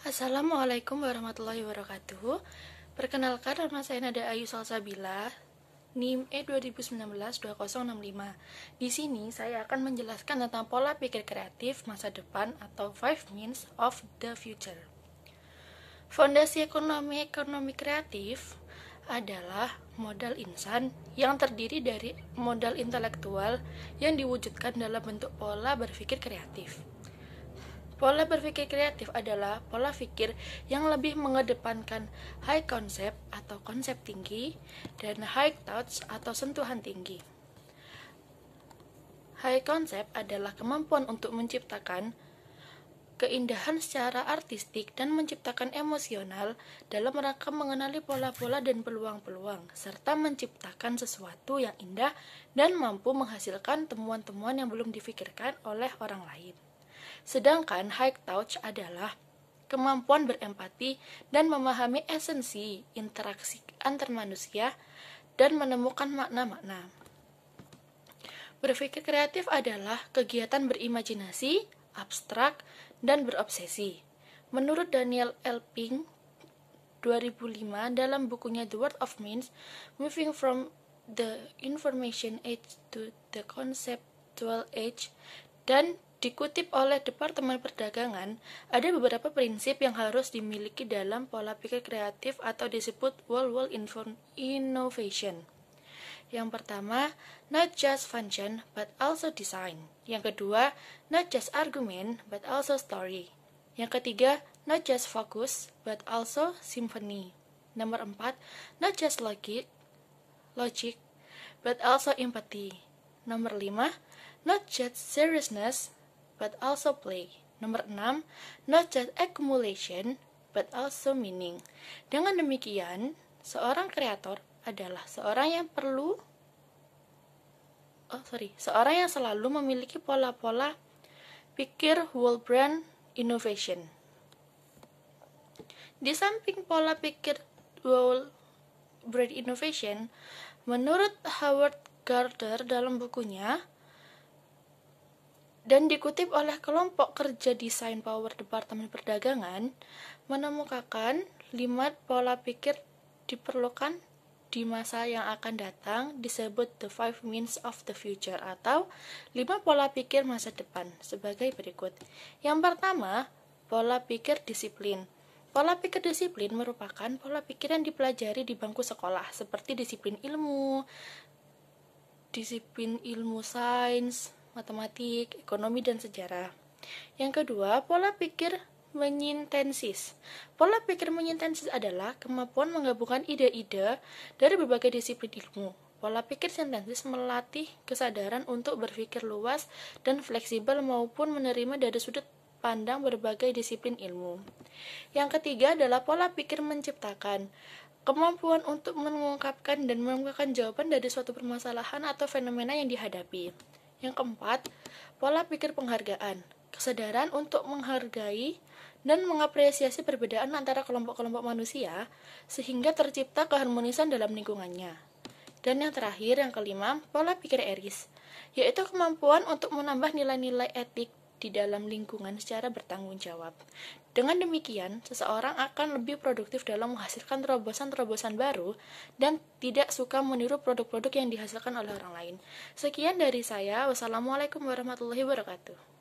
Assalamualaikum warahmatullahi wabarakatuh. Perkenalkan nama saya Nada Ayu Salsabila, NIM E2019-2065. Di sini saya akan menjelaskan tentang pola pikir kreatif masa depan atau five means of the future. Fondasi ekonomi ekonomi kreatif adalah modal insan yang terdiri dari modal intelektual yang diwujudkan dalam bentuk pola berpikir kreatif. Pola berpikir kreatif adalah pola pikir yang lebih mengedepankan high concept atau konsep tinggi dan high touch atau sentuhan tinggi. High concept adalah kemampuan untuk menciptakan keindahan secara artistik dan menciptakan emosional dalam rangka mengenali pola-pola dan peluang-peluang, serta menciptakan sesuatu yang indah dan mampu menghasilkan temuan-temuan yang belum difikirkan oleh orang lain. Sedangkan high touch adalah kemampuan berempati dan memahami esensi interaksi antar manusia dan menemukan makna-makna. Berpikir kreatif adalah kegiatan berimajinasi, abstrak, dan berobsesi. Menurut Daniel L. Pink, 2005 dalam bukunya The World of Means, Moving from the Information Age to the Conceptual Age, dan Dikutip oleh Departemen Perdagangan, ada beberapa prinsip yang harus dimiliki dalam pola pikir kreatif atau disebut World wall innovation. Yang pertama, not just function but also design. Yang kedua, not just argument but also story. Yang ketiga, not just focus but also symphony. Nomor empat, not just logic, logic but also empathy. Nomor lima, not just seriousness but also play. Nomor 6, not just accumulation, but also meaning. Dengan demikian, seorang kreator adalah seorang yang perlu oh sorry, seorang yang selalu memiliki pola-pola pikir brand Innovation. Di samping pola pikir brand Innovation, menurut Howard Gardner dalam bukunya dan dikutip oleh kelompok kerja desain power Departemen Perdagangan menemukan lima pola pikir diperlukan di masa yang akan datang disebut the five means of the future atau lima pola pikir masa depan sebagai berikut. Yang pertama, pola pikir disiplin. Pola pikir disiplin merupakan pola pikir yang dipelajari di bangku sekolah seperti disiplin ilmu, disiplin ilmu sains, matematik, ekonomi, dan sejarah. Yang kedua, pola pikir menyintensis. Pola pikir menyintensis adalah kemampuan menggabungkan ide-ide dari berbagai disiplin ilmu. Pola pikir sintensis melatih kesadaran untuk berpikir luas dan fleksibel maupun menerima dari sudut pandang berbagai disiplin ilmu. Yang ketiga adalah pola pikir menciptakan. Kemampuan untuk mengungkapkan dan menemukan jawaban dari suatu permasalahan atau fenomena yang dihadapi. Yang keempat, pola pikir penghargaan. Kesadaran untuk menghargai dan mengapresiasi perbedaan antara kelompok-kelompok manusia sehingga tercipta keharmonisan dalam lingkungannya. Dan yang terakhir, yang kelima, pola pikir eris, yaitu kemampuan untuk menambah nilai-nilai etik di dalam lingkungan secara bertanggung jawab. Dengan demikian, seseorang akan lebih produktif dalam menghasilkan terobosan-terobosan baru dan tidak suka meniru produk-produk yang dihasilkan oleh orang lain. Sekian dari saya. Wassalamualaikum warahmatullahi wabarakatuh.